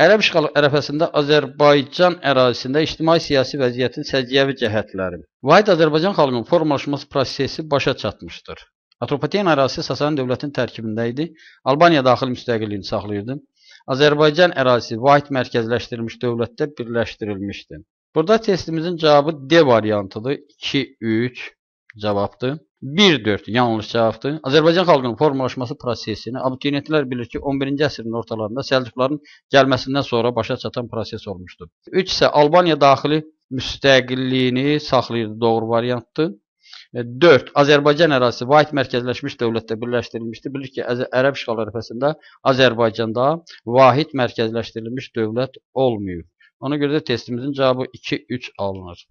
Ərəb işğalı ərəfəsində Azərbaycan ərazisində ictimai-siyasi vəziyyətin səciyyəvi cəhətləri. Vahid Azərbaycan xalqının formalaşması prosesi başa çatmışdır. Atropatena ərazisi Sasani dövlətinin tərkibində idi. Albaniya daxili müstəqilliyini saxlayırdı. Azərbaycan ərazisi vahid mərkəzləşdirilmiş dövlətdə birləşdirilmişdi. Burada testimizin cavabı D variantıdır. 2 3 cavabdır. 1-4 yanlış cavabdır. Azərbaycan xalqının formalaşması prosesini abituriyentlər bilir ki, 11-ci əsrin ortalarında Səlcuqların gəlməsindən sonra başa çatan proses olmuşdur. 3 isə Albaniya daxili müstəqilliyini saxlayırdı, doğru variantdır. 4. E, Azərbaycan ərazisi vahid mərkəzləşmiş dövlətdə birləşdirilmişdir. Bilir ki, ərəb işğal ərəfəsində Azərbaycanda vahid mərkəzləşdirilmiş dövlət olmuyor. Ona görə də testimizin cavabı 2-3 alınır.